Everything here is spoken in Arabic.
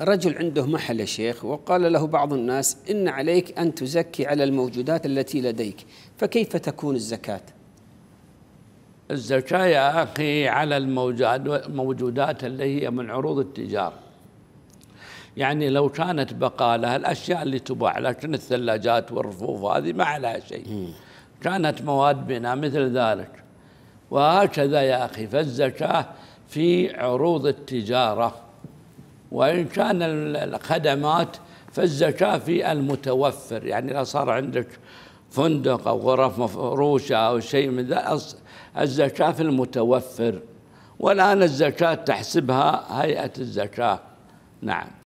رجل عنده محل يا شيخ وقال له بعض الناس إن عليك أن تزكي على الموجودات التي لديك فكيف تكون الزكاة؟ الزكاة يا أخي على الموجودات اللي هي من عروض التجارة يعني لو كانت بقالة الأشياء اللي تباع لكن الثلاجات والرفوف هذه ما عليها شيء كانت مواد بناء مثل ذلك وهكذا يا أخي فالزكاة في عروض التجارة وإن كان الخدمات فالزكاة في المتوفر يعني إذا صار عندك فندق أو غرف مفروشة أو شيء من ذا الزكاة في المتوفر والآن الزكاة تحسبها هيئة الزكاة نعم